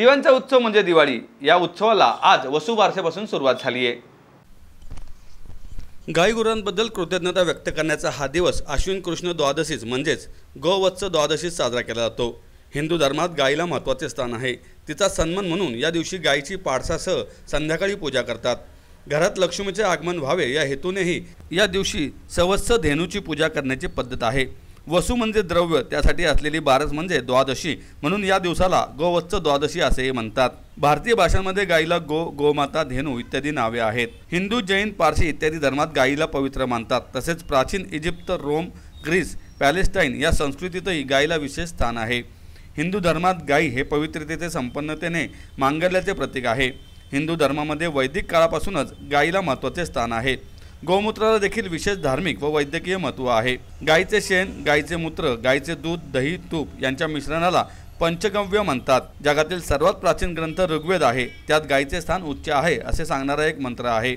दिव्यांचा उत्सव म्हणजे दिवाळी या उत्सवाला आज वसुबारसेपासून सुरुवात झाली आहे गुरांबद्दल कृतज्ञता व्यक्त करण्याचा हा दिवस अश्विन कृष्ण द्वादशीच म्हणजेच गोवत्स द्वादशीच साजरा केला जातो हिंदू धर्मात गायीला महत्त्वाचे स्थान आहे तिचा सन्मान म्हणून या दिवशी गायीची पाडसासह संध्याकाळी पूजा करतात घरात लक्ष्मीचे आगमन व्हावे या हेतूनेही या दिवशी सवत्स धेनूची पूजा करण्याची पद्धत आहे वसु म्हणजे द्रव्य त्यासाठी असलेली बारस म्हणजे द्वादशी म्हणून या दिवसाला गोवत्स द्वादशी असेही म्हणतात भारतीय भाषांमध्ये गायीला गो गोमाता धेनू इत्यादी नावे आहेत हिंदू जैन पारशी इत्यादी धर्मात गायीला पवित्र मानतात तसेच प्राचीन इजिप्त रोम ग्रीस पॅलेस्टाईन या संस्कृतीतही गायीला विशेष स्थान आहे हिंदू धर्मात गायी हे पवित्रतेचे संपन्नतेने मांगल्याचे प्रतीक आहे हिंदू धर्मामध्ये वैदिक काळापासूनच गायीला महत्त्वाचे स्थान आहे गोमूत्राला देखील विशेष धार्मिक व वैद्यकीय महत्त्व आहे गायीचे शेण गायीचे मूत्र गायीचे दूध दही तूप यांच्या मिश्रणाला पंचगव्य म्हणतात जगातील सर्वात प्राचीन ग्रंथ ऋग्वेद आहे त्यात गायीचे स्थान उच्च आहे असे सांगणारा एक मंत्र आहे